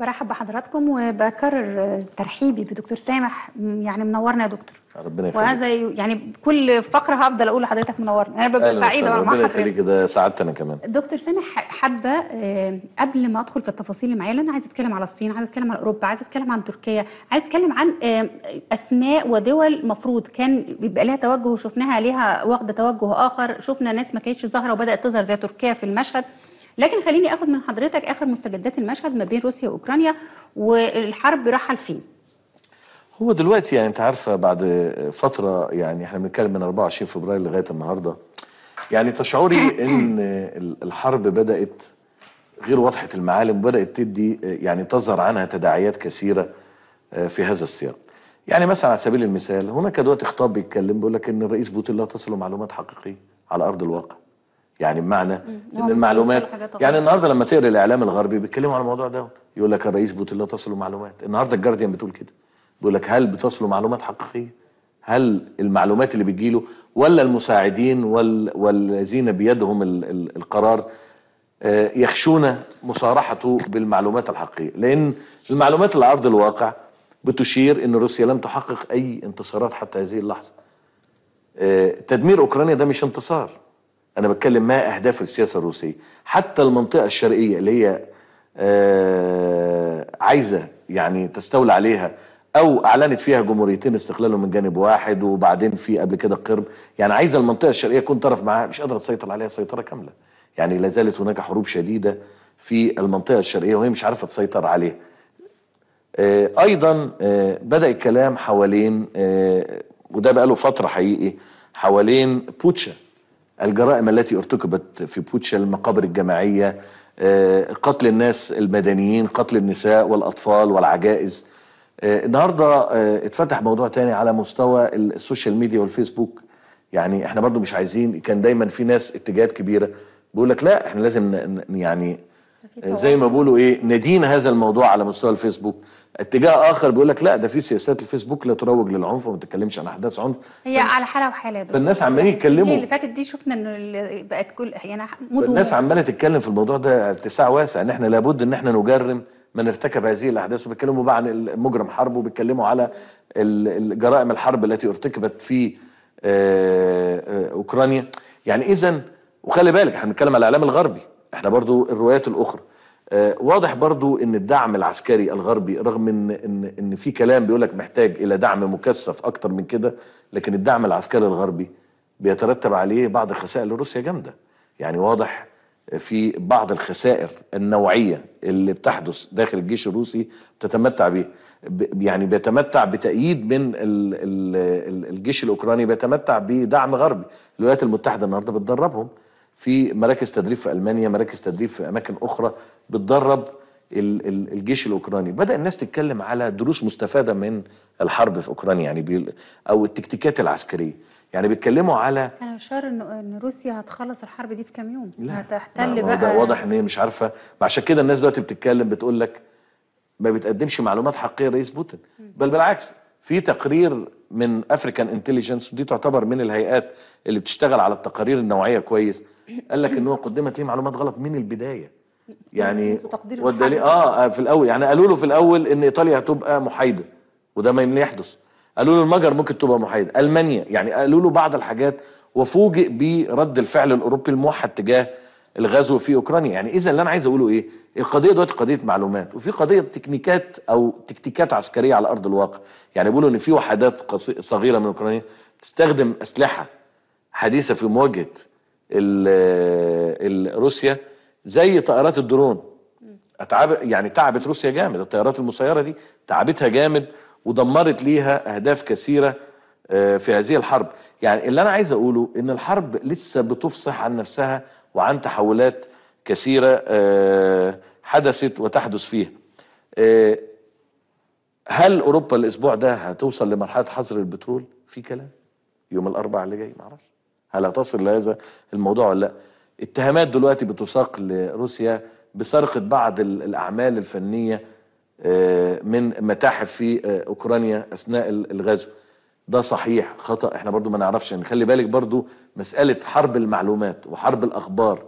برحب بحضراتكم وبكرر ترحيبي بدكتور سامح يعني منورنا يا دكتور ربنا يخليك وهذا يعني كل فقره هفضل اقول لحضرتك منورنا انا ببقى سعيده وانا مع حضرتك ربنا يخليك ده سعادتنا كمان دكتور سامح حابه آه، قبل ما ادخل في التفاصيل اللي معايا انا عايزه اتكلم على الصين عايزه اتكلم على اوروبا عايزه اتكلم عن تركيا عايزه اتكلم عن آه، اسماء ودول مفروض كان بيبقى لها توجه وشفناها ليها واخده توجه اخر شفنا ناس ما كانتش ظاهره وبدات تظهر زي تركيا في المشهد لكن خليني اخد من حضرتك اخر مستجدات المشهد ما بين روسيا واوكرانيا والحرب رحل فين هو دلوقتي يعني انت عارفه بعد فتره يعني احنا بنتكلم من 24 فبراير لغايه النهارده يعني تشعري ان الحرب بدات غير واضحه المعالم وبدات تدي يعني تظهر عنها تداعيات كثيره آه، في هذا السياق يعني مثلا على سبيل المثال هناك دلوقتي خطاب بيتكلم بيقول لك ان الرئيس بوتين لا تصل معلومات حقيقيه على ارض الواقع يعني بمعنى ان المعلومات يعني النهارده لما تقرا الاعلام الغربي بيتكلموا على الموضوع ده يقول لك الرئيس بوتين لا تصله معلومات النهارده الجارديان بتقول كده بيقول لك هل بتصله معلومات حقيقيه هل المعلومات اللي بتجيله ولا المساعدين وال والذين بيدهم ال ال القرار آه، يخشون مصارحته بالمعلومات الحقيقيه لان المعلومات اللي على ارض الواقع بتشير ان روسيا لم تحقق اي انتصارات حتى هذه اللحظه آه، تدمير اوكرانيا ده مش انتصار انا بتكلم ما اهداف السياسه الروسيه حتى المنطقه الشرقيه اللي هي آه عايزه يعني تستولى عليها او اعلنت فيها جمهوريتين استقلالهم من جانب واحد وبعدين في قبل كده القرب يعني عايزه المنطقه الشرقيه تكون طرف معاها مش قادره تسيطر عليها سيطره كامله يعني لا زالت هناك حروب شديده في المنطقه الشرقيه وهي مش عارفه تسيطر عليها آه ايضا آه بدا الكلام حوالين آه، وده بقى له فتره حقيقي حوالين بوتشا الجرائم التي ارتكبت في بوتشا المقابر الجماعية آه، قتل الناس المدنيين قتل النساء والأطفال والعجائز آه، النهاردة آه، اتفتح موضوع تاني على مستوى السوشيال ميديا والفيسبوك يعني احنا برضو مش عايزين كان دايما في ناس اتجاهات كبيرة بيقول لك لا احنا لازم يعني زي ما بيقولوا ايه ندين هذا الموضوع على مستوى الفيسبوك اتجاه اخر بيقول لك لا ده في سياسات الفيسبوك لا تروج للعنف وما تتكلمش عن احداث عنف هي فن... على حاله وحاله فالناس عمالين يتكلموا اللي فاتت دي شفنا ان بقت كل يعني الناس عماله تتكلم في الموضوع ده اتساع واسع ان احنا لابد ان احنا نجرم من ارتكب هذه الاحداث وبيتكلموا بقى عن المجرم حرب وبيتكلموا على جرائم الحرب التي ارتكبت في آه، آه، اوكرانيا يعني اذا وخلي بالك احنا بنتكلم على الاعلام الغربي احنا برضو الروايات الاخرى آه، واضح برضو ان الدعم العسكري الغربي رغم ان ان ان في كلام بيقول لك محتاج الى دعم مكثف اكتر من كده لكن الدعم العسكري الغربي بيترتب عليه بعض الخسائر لروسيا جامده يعني واضح في بعض الخسائر النوعيه اللي بتحدث داخل الجيش الروسي بتتمتع بيه يعني بيتمتع بتأييد من الجيش الاوكراني بيتمتع بدعم غربي الولايات المتحده النهارده بتدربهم في مراكز تدريب في المانيا مراكز تدريب في اماكن اخرى بتدرب الجيش الاوكراني بدا الناس تتكلم على دروس مستفاده من الحرب في اوكرانيا يعني بي او التكتيكات العسكريه يعني بيتكلموا على كان يشار ان روسيا هتخلص الحرب دي في كام يوم لا هتحتل بقى ده واضح ان هي مش عارفه عشان كده الناس دلوقتي بتتكلم بتقول لك ما بتقدمش معلومات حقيقيه رئيس بوتين بل بالعكس في تقرير من افريكان انتليجنس ودي تعتبر من الهيئات اللي بتشتغل على التقارير النوعيه كويس قال لك ان هو قدمت ليه معلومات غلط من البدايه يعني والدليل آه،, اه في الاول يعني قالوا له في الاول ان ايطاليا هتبقى محايده وده ما يحدث قالوا له المجر ممكن تبقى محايده المانيا يعني قالوا له بعض الحاجات وفوجئ برد الفعل الاوروبي الموحد تجاه الغزو في اوكرانيا يعني اذا اللي انا عايز اقوله ايه القضيه دلوقتي قضيه معلومات وفي قضيه تكنيكات او تكتيكات عسكريه على ارض الواقع يعني بيقولوا ان في وحدات صغيره من اوكرانيا تستخدم اسلحه حديثه في مواجهه روسيا زي طائرات الدرون اتعب يعني تعبت روسيا جامد الطيارات المسيره دي تعبتها جامد ودمرت ليها اهداف كثيره آه، في هذه الحرب يعني اللي انا عايز اقوله ان الحرب لسه بتفصح عن نفسها وعن تحولات كثيره آه، حدثت وتحدث فيها آه، هل اوروبا الاسبوع ده هتوصل لمرحله حظر البترول في كلام يوم الاربعاء اللي جاي معرفش هل هتصل لهذا الموضوع ولا لا اتهامات دلوقتي بتساق لروسيا بسرقة بعض الأعمال الفنية آه، من متاحف في آه، أوكرانيا أثناء الغزو ده صحيح خطأ احنا برضو ما نعرفش يعني خلي بالك برضو مسألة حرب المعلومات وحرب الأخبار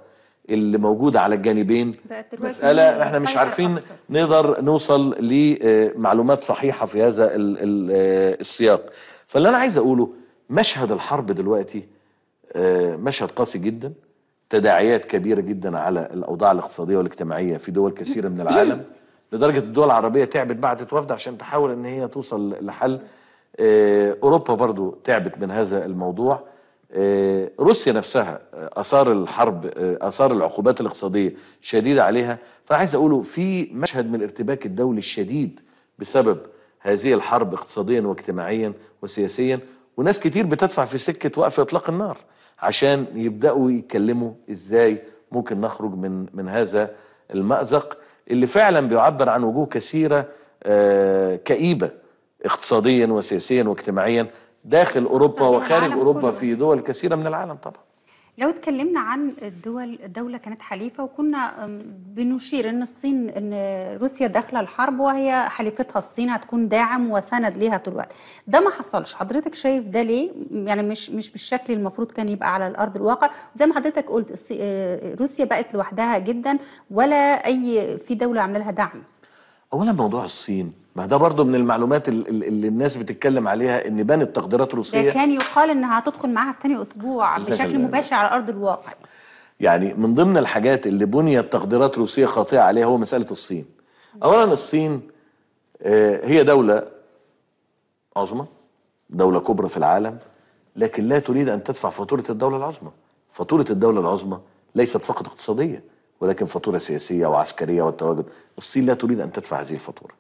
اللي موجودة على الجانبين مسألة احنا مش عارفين نقدر نوصل لمعلومات آه، صحيحة في هذا السياق فاللي أنا عايز أقوله مشهد الحرب دلوقتي مشهد قاسي جدا تداعيات كبيرة جدا على الأوضاع الاقتصادية والاجتماعية في دول كثيرة من العالم لدرجة الدول العربية تعبت بعتت وفد عشان تحاول أن هي توصل لحل آه، أوروبا برضو تعبت من هذا الموضوع آه، روسيا نفسها آه، اثار الحرب اثار العقوبات الاقتصاديه شديده عليها فعايز اقوله في مشهد من الارتباك الدولي الشديد بسبب هذه الحرب اقتصاديا واجتماعيا وسياسيا وناس كتير بتدفع في سكه وقف اطلاق النار عشان يبداوا يتكلموا ازاي ممكن نخرج من من هذا المازق اللي فعلا بيعبر عن وجوه كثيره آه، كئيبه اقتصاديا وسياسيا واجتماعيا داخل اوروبا وخارج اوروبا في دول كثيره من العالم طبعا لو اتكلمنا عن الدول الدولة كانت حليفة وكنا بنشير ان الصين ان روسيا داخلة الحرب وهي حليفتها الصين هتكون داعم وسند ليها طول الوقت ده ما حصلش حضرتك شايف ده ليه يعني مش مش بالشكل المفروض كان يبقى على الارض الواقع زي ما حضرتك قلت آه، روسيا بقت لوحدها جدا ولا اي في دولة عملها دعم اولا موضوع الصين ما ده برضه من المعلومات اللي الناس بتتكلم عليها ان بنت تقديرات روسيه ده كان يقال انها هتدخل معاها في ثاني اسبوع بشكل يعني. مباشر على ارض الواقع يعني من ضمن الحاجات اللي بنيت تقديرات روسيه خاطئه عليها هو مساله الصين اولا الصين آه، هي دوله عظمى دوله كبرى في العالم لكن لا تريد ان تدفع فاتوره الدوله العظمى فاتوره الدوله العظمى ليست فقط اقتصاديه ولكن فاتورة سياسية وعسكرية والتواجد الصين لا تريد أن تدفع هذه الفاتورة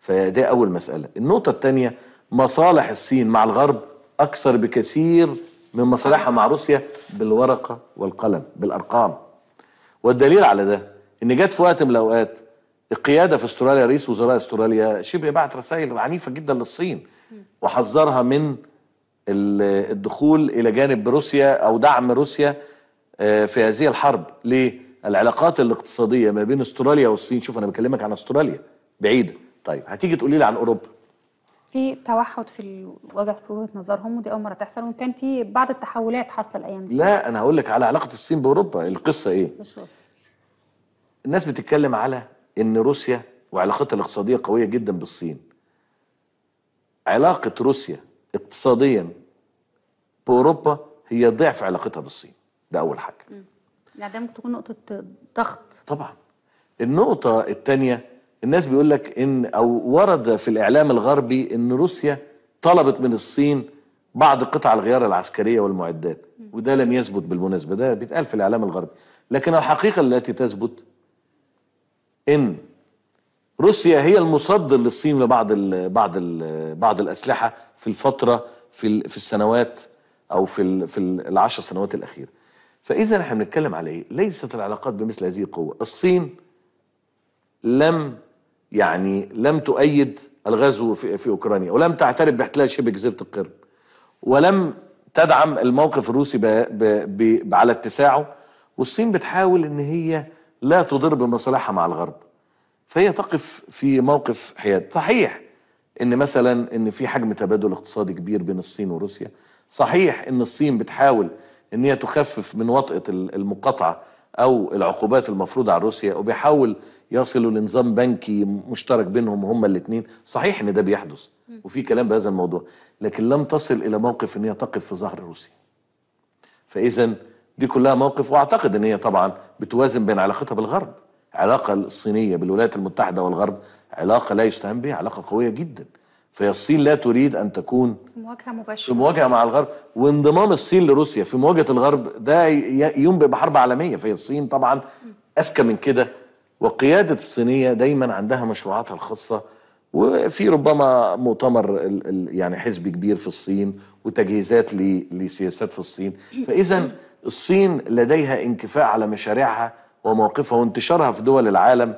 فده أول مسألة النقطة الثانية مصالح الصين مع الغرب أكثر بكثير من مصالحها مع روسيا بالورقة والقلم بالأرقام والدليل على ده إن جت في وقت من الأوقات القيادة في استراليا رئيس وزراء استراليا شبه بعت رسائل عنيفة جدا للصين وحذرها من الدخول إلى جانب روسيا أو دعم روسيا آه، في هذه الحرب ليه؟ العلاقات الاقتصاديه ما بين استراليا والصين شوف انا بكلمك عن استراليا بعيده طيب هتيجي تقولي لي عن اوروبا في توحد في وجهه في وجهه نظرهم ودي اول مره تحصل وكان في بعض التحولات حاصله الايام دي لا انا هقول لك على علاقه الصين باوروبا القصه ايه مش الناس بتتكلم على ان روسيا وعلاقتها الاقتصاديه قويه جدا بالصين علاقه روسيا اقتصاديا باوروبا هي ضعف علاقتها بالصين ده اول حاجه م. لا ده ممكن تكون نقطه ضغط طبعا النقطه الثانيه الناس بيقول لك ان او ورد في الاعلام الغربي ان روسيا طلبت من الصين بعض قطع الغيار العسكريه والمعدات وده لم يثبت بالمناسبه ده بيتقال في الاعلام الغربي لكن الحقيقه التي تثبت ان روسيا هي المصدر للصين لبعض الـ بعض الـ بعض الاسلحه في الفتره في في السنوات او في في العشر سنوات الاخيره فاذا احنا بنتكلم على ايه؟ ليست العلاقات بمثل هذه القوه، الصين لم يعني لم تؤيد الغزو في, في اوكرانيا ولم تعترف باحتلال شبه جزيره القرم ولم تدعم الموقف الروسي بـ بـ بـ على اتساعه والصين بتحاول ان هي لا تضر بمصالحها مع الغرب فهي تقف في موقف حياد صحيح ان مثلا ان في حجم تبادل اقتصادي كبير بين الصين وروسيا صحيح ان الصين بتحاول ان هي تخفف من وطئه المقاطعه او العقوبات المفروضه على روسيا وبيحاول يصلوا لنظام بنكي مشترك بينهم هما الاثنين صحيح ان ده بيحدث وفي كلام بهذا الموضوع لكن لم تصل الى موقف ان هي تقف في ظهر روسيا فاذا دي كلها موقف واعتقد ان هي طبعا بتوازن بين علاقتها بالغرب العلاقه الصينيه بالولايات المتحده والغرب علاقه لا يستهان بها علاقه قويه جدا فهي الصين لا تريد ان تكون مواجهه مباشره في مواجهه مع الغرب وانضمام الصين لروسيا في مواجهه الغرب ده ينبئ بحرب عالميه فهي الصين طبعا اذكى من كده والقياده الصينيه دايما عندها مشروعاتها الخاصه وفي ربما مؤتمر يعني حزب كبير في الصين وتجهيزات لسياسات في الصين فاذا الصين لديها انكفاء على مشاريعها ومواقفها وانتشارها في دول العالم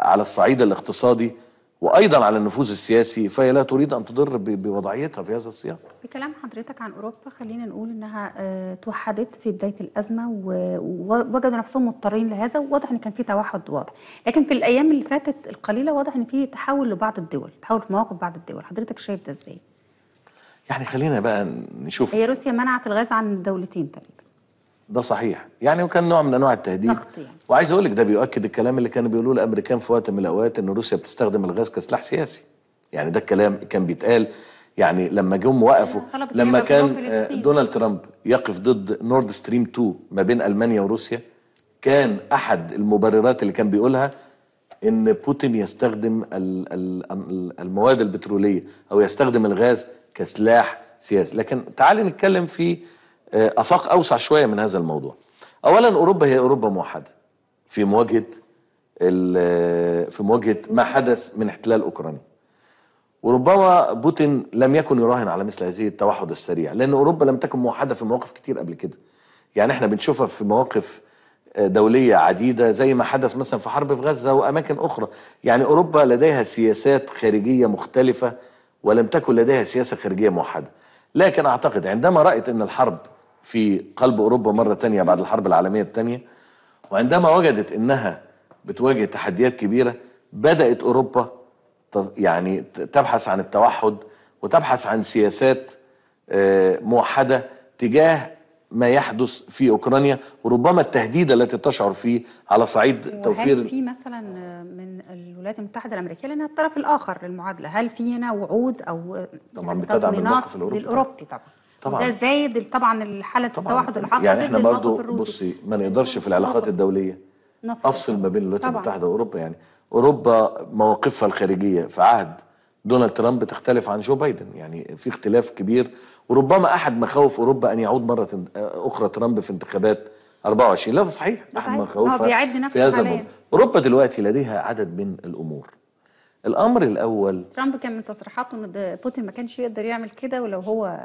على الصعيد الاقتصادي وايضا على النفوذ السياسي فهي لا تريد ان تضر بوضعيتها في هذا السياق. بكلام حضرتك عن اوروبا خلينا نقول انها آه، توحدت في بدايه الازمه ووجدوا نفسهم مضطرين لهذا وواضح ان كان في توحد واضح، لكن في الايام اللي فاتت القليله واضح ان في تحول لبعض الدول، تحول في مواقف بعض الدول، حضرتك شايف ده ازاي؟ يعني خلينا بقى نشوف هي روسيا منعت الغاز عن دولتين تقريبا ده صحيح يعني وكان نوع من انواع التهديد ضغط يعني. وعايز اقول لك ده بيؤكد الكلام اللي كانوا بيقولوه الامريكان في وقت من الاوقات ان روسيا بتستخدم الغاز كسلاح سياسي يعني ده الكلام كان بيتقال يعني لما جم وقفوا لما كان آه، دونالد ترامب يقف ضد نورد ستريم 2 ما بين المانيا وروسيا كان احد المبررات اللي كان بيقولها ان بوتين يستخدم المواد البتروليه او يستخدم الغاز كسلاح سياسي لكن تعالي نتكلم في آه، افاق اوسع شويه من هذا الموضوع. اولا اوروبا هي اوروبا موحده في مواجهه آه، في مواجهه ما حدث من احتلال اوكرانيا. وربما بوتين لم يكن يراهن على مثل هذه التوحد السريع لان اوروبا لم تكن موحده في مواقف كتير قبل كده. يعني احنا بنشوفها في مواقف آه، دوليه عديده زي ما حدث مثلا في حرب في غزه واماكن اخرى، يعني اوروبا لديها سياسات خارجيه مختلفه ولم تكن لديها سياسه خارجيه موحده. لكن اعتقد عندما رأت ان الحرب في قلب أوروبا مرة تانية بعد الحرب العالمية التانية وعندما وجدت أنها بتواجه تحديات كبيرة بدأت أوروبا يعني تبحث عن التوحد وتبحث عن سياسات آه، موحدة تجاه ما يحدث في اوكرانيا وربما التهديد التي تشعر فيه على صعيد توفير هل في مثلا آه، من الولايات المتحده الامريكيه لانها الطرف الاخر للمعادله هل في هنا وعود او آه، طبعا يعني بتدعم الموقف الاوروبي طبعا طبعا ده زايد طبعا حاله التوحد اللي حصلت يعني احنا برضو بصي ما نقدرش في العلاقات الدوليه نفس افصل ما بين الولايات المتحده واوروبا يعني اوروبا مواقفها الخارجيه في عهد دونالد ترامب تختلف عن جو بايدن يعني في اختلاف كبير وربما احد مخاوف اوروبا ان يعود مره اخرى ترامب في انتخابات 24 لا ده صحيح احد مخاوفها في هذا الموضوع اوروبا دلوقتي لديها عدد من الامور الامر الاول ترامب كان من تصريحاته ان بوتين ما كانش يقدر يعمل كده ولو هو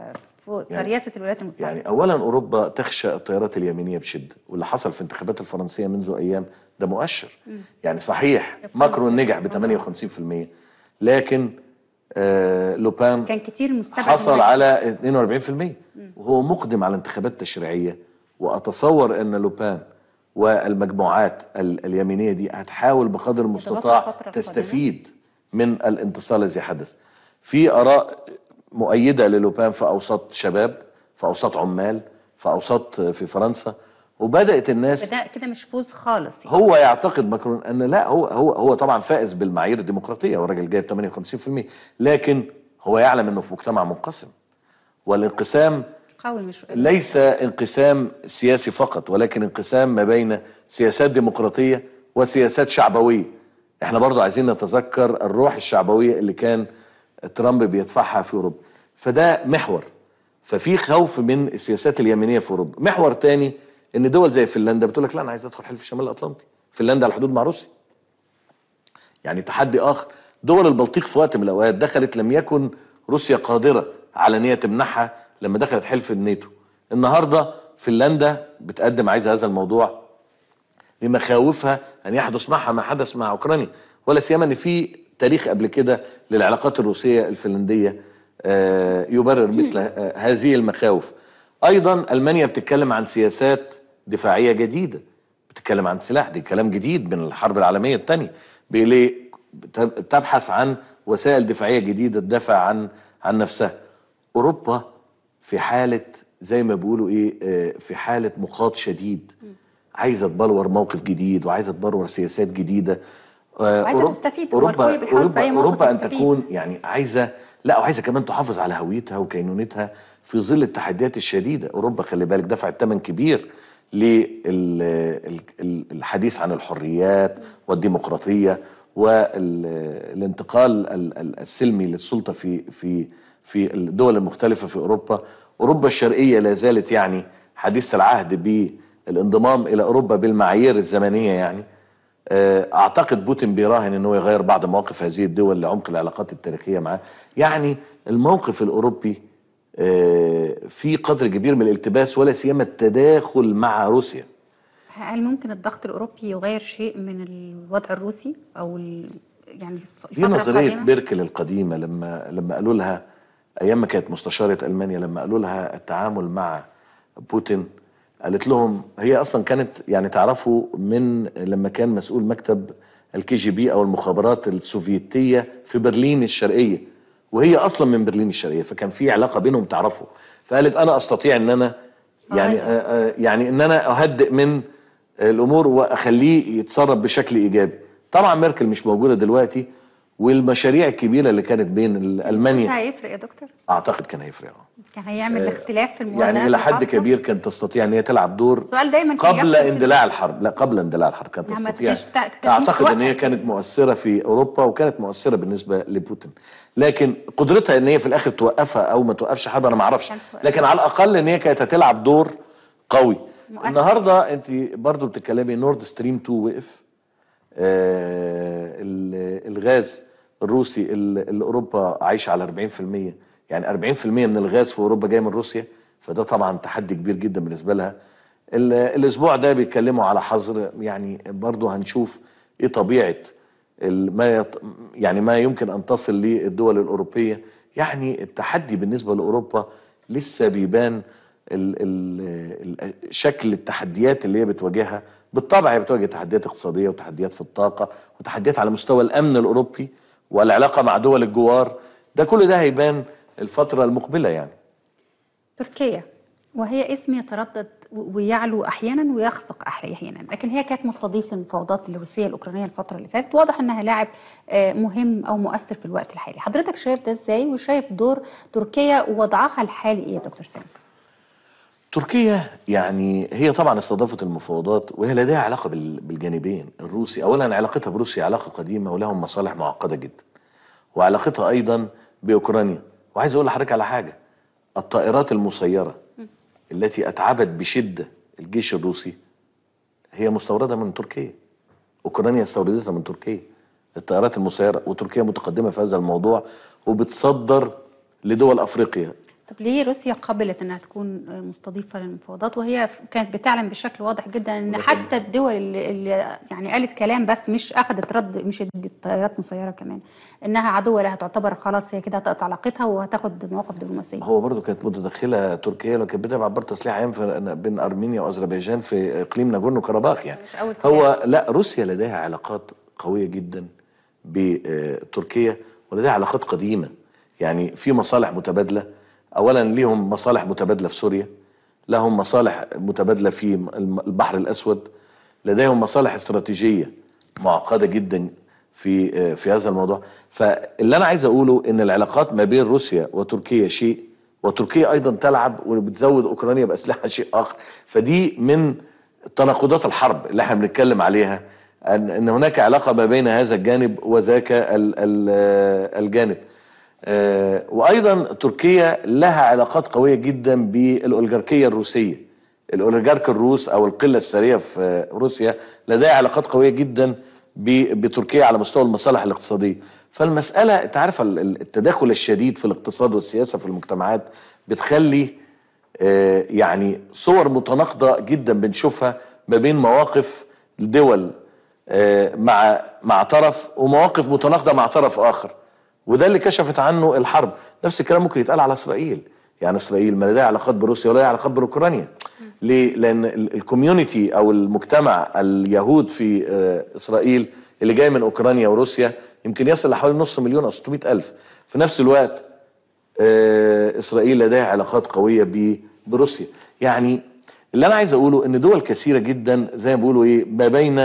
في يعني رئاسه الولايات المتحده يعني اولا اوروبا تخشى التيارات اليمينيه بشده واللي حصل في الانتخابات الفرنسيه منذ ايام ده مؤشر م. يعني صحيح ماكرون نجح ب 58% لكن آه لوبان كان كتير مستبعد حصل على 42% وهو مقدم على انتخابات تشريعيه واتصور ان لوبان والمجموعات اليمينيه دي هتحاول بقدر المستطاع تستفيد من الانتصار الذي حدث في آراء مؤيدة للوبان في أوساط شباب في أوساط عمال في أوساط في فرنسا وبدات الناس بدأ كده مش فوز خالص يعني. هو يعتقد ماكرون ان لا هو هو هو طبعا فائز بالمعايير الديمقراطيه هو جايب 58% لكن هو يعلم انه في مجتمع منقسم والانقسام قوي مش ليس انقسام سياسي فقط ولكن انقسام ما بين سياسات ديمقراطيه وسياسات شعبويه احنا برضو عايزين نتذكر الروح الشعبوية اللي كان ترامب بيدفعها في أوروبا فده محور ففي خوف من السياسات اليمينية في أوروبا محور تاني ان دول زي فنلندا بتقول لك لا انا عايز ادخل حلف الشمال الاطلنطي فنلندا على الحدود مع روسيا يعني تحدي اخر دول البلطيق في وقت من الاوقات دخلت لم يكن روسيا قادره على ان هي تمنحها لما دخلت حلف الناتو النهارده فنلندا بتقدم عايزه هذا الموضوع بمخاوفها ان يحدث معها ما حدث مع اوكرانيا ولا سيما ان في تاريخ قبل كده للعلاقات الروسيه الفنلنديه آه، يبرر مثل آه، هذه المخاوف ايضا المانيا بتتكلم عن سياسات دفاعيه جديده بتتكلم عن سلاح دي كلام جديد من الحرب العالميه الثانيه تبحث عن وسائل دفاعيه جديده تدافع عن عن نفسها اوروبا في حاله زي ما بيقولوا ايه آه، في حاله مخاط شديد عايزه تبلور موقف جديد وعايزه تبلور سياسات جديده آه، وعايزه تستفيد اوروبا اوروبا, أوروبا ان تكون يعني عايزه لا وعايزه كمان تحافظ على هويتها وكينونتها في ظل التحديات الشديده اوروبا خلي بالك دفعت ثمن كبير للحديث عن الحريات والديمقراطيه والانتقال السلمي للسلطه في في في الدول المختلفه في اوروبا اوروبا الشرقيه لا زالت يعني حديثه العهد ب الانضمام الى اوروبا بالمعايير الزمنيه يعني آه، اعتقد بوتين بيراهن انه يغير بعض مواقف هذه الدول لعمق العلاقات التاريخيه معاه يعني الموقف الاوروبي آه، في قدر كبير من الالتباس ولا سيما التداخل مع روسيا هل ممكن الضغط الاوروبي يغير شيء من الوضع الروسي او يعني دي نظريه بيركل القديمه لما لما قالوا لها ايام ما كانت مستشاره المانيا لما قالوا لها التعامل مع بوتين قالت لهم هي اصلا كانت يعني تعرفه من لما كان مسؤول مكتب الكي جي بي او المخابرات السوفيتيه في برلين الشرقيه وهي اصلا من برلين الشرقيه فكان في علاقه بينهم تعرفه فقالت انا استطيع ان انا يعني آه. آه، آه، يعني ان انا اهدئ من الامور واخليه يتصرف بشكل ايجابي طبعا ميركل مش موجوده دلوقتي والمشاريع الكبيره اللي كانت بين المانيا كان هيفرق يا دكتور اعتقد كان هيفرق اه كان هيعمل آه، اختلاف في المواجهات يعني الى حد كبير كانت تستطيع ان هي تلعب دور سؤال دايما قبل اندلاع الحرب لا قبل اندلاع الحرب كانت تستطيع اعتقد ان هي كانت مؤثره في اوروبا وكانت مؤثره بالنسبه لبوتين لكن قدرتها ان هي في الاخر توقفها او ما توقفش حرب انا ما اعرفش لكن على الاقل ان هي كانت هتلعب دور قوي مؤثر. النهارده انت برضو بتتكلمي نورد ستريم 2 وقف آه الغاز الروسي اللي اوروبا عايشه على 40% يعني 40% من الغاز في اوروبا جاي من روسيا فده طبعا تحدي كبير جدا بالنسبه لها الاسبوع ده بيتكلموا على حظر يعني برضه هنشوف ايه طبيعه ما يط... يعني ما يمكن ان تصل للدول الاوروبيه يعني التحدي بالنسبه لاوروبا لسه بيبان ال... ال... شكل التحديات اللي هي بتواجهها بالطبع هي بتواجه تحديات اقتصاديه وتحديات في الطاقه وتحديات على مستوى الامن الاوروبي والعلاقه مع دول الجوار ده كل ده هيبان الفتره المقبله يعني تركيا وهي اسم يتردد ويعلو احيانا ويخفق احيانا لكن هي كانت مستضيف للمفاوضات الروسيه الاوكرانيه الفتره اللي فاتت واضح انها لاعب آه، مهم او مؤثر في الوقت الحالي حضرتك شايف ده ازاي وشايف دور تركيا ووضعها الحالي ايه يا دكتور سامي تركيا يعني هي طبعا استضافت المفاوضات وهي لديها علاقه بالجانبين الروسي اولا علاقتها بروسيا علاقه قديمه ولهم مصالح معقده جدا وعلاقتها ايضا باوكرانيا وعايز اقول لحضرتك على حاجه الطائرات المسيره التي اتعبت بشده الجيش الروسي هي مستورده من تركيا اوكرانيا استوردتها من تركيا الطائرات المسيره وتركيا متقدمه في هذا الموضوع وبتصدر لدول افريقيا طب ليه روسيا قبلت انها تكون مستضيفه للمفاوضات وهي كانت بتعلن بشكل واضح جدا ان حتى الدول اللي, اللي يعني قالت كلام بس مش اخذت رد مش ادت طيارات مسيره كمان انها عدوه لها تعتبر خلاص هي كده هتقطع علاقتها وهتاخد مواقف دبلوماسيه هو برضه كانت متدخله تركيا لو كانت بتبعت برضه تسليح عام بين ارمينيا واذربيجان في اقليم ناجورنو كاراباخ يعني مش أول كلام. هو لا روسيا لديها علاقات قويه جدا بتركيا ولديها علاقات قديمه يعني في مصالح متبادله اولا ليهم مصالح متبادله في سوريا لهم مصالح متبادله في البحر الاسود لديهم مصالح استراتيجيه معقده جدا في في هذا الموضوع فاللي انا عايز اقوله ان العلاقات ما بين روسيا وتركيا شيء وتركيا ايضا تلعب وبتزود اوكرانيا باسلحه شيء اخر فدي من تناقضات الحرب اللي احنا بنتكلم عليها ان هناك علاقه ما بين هذا الجانب وذاك الجانب آه، وايضا تركيا لها علاقات قويه جدا بالاولجاركيه الروسيه الاولجارك الروس او القله الثريه في روسيا لديها علاقات قويه جدا بتركيا على مستوى المصالح الاقتصاديه فالمساله انت عارف التداخل الشديد في الاقتصاد والسياسه في المجتمعات بتخلي آه، يعني صور متناقضه جدا بنشوفها ما بين مواقف الدول آه، مع مع طرف ومواقف متناقضه مع طرف اخر وده اللي كشفت عنه الحرب نفس الكلام ممكن يتقال على اسرائيل يعني اسرائيل ما لديها علاقات بروسيا ولا لها علاقات باوكرانيا ليه لان الكوميونتي او المجتمع اليهود في آه، اسرائيل اللي جاي من اوكرانيا وروسيا يمكن يصل لحوالي نص مليون او 600 الف في نفس الوقت آه، اسرائيل لديها علاقات قويه بروسيا يعني اللي انا عايز اقوله ان دول كثيره جدا زي ما بيقولوا ايه ما بين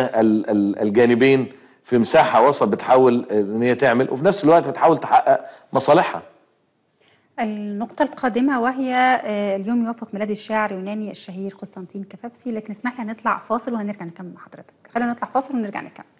الجانبين في مساحه وسط بتحاول ان هي تعمل وفي نفس الوقت بتحاول تحقق مصالحها النقطة القادمة وهي آه، اليوم يوافق ميلاد الشاعر اليوناني الشهير قسطنطين كفافسي لكن اسمح لي هنطلع فاصل وهنرجع نكمل مع حضرتك خلينا نطلع فاصل ونرجع نكمل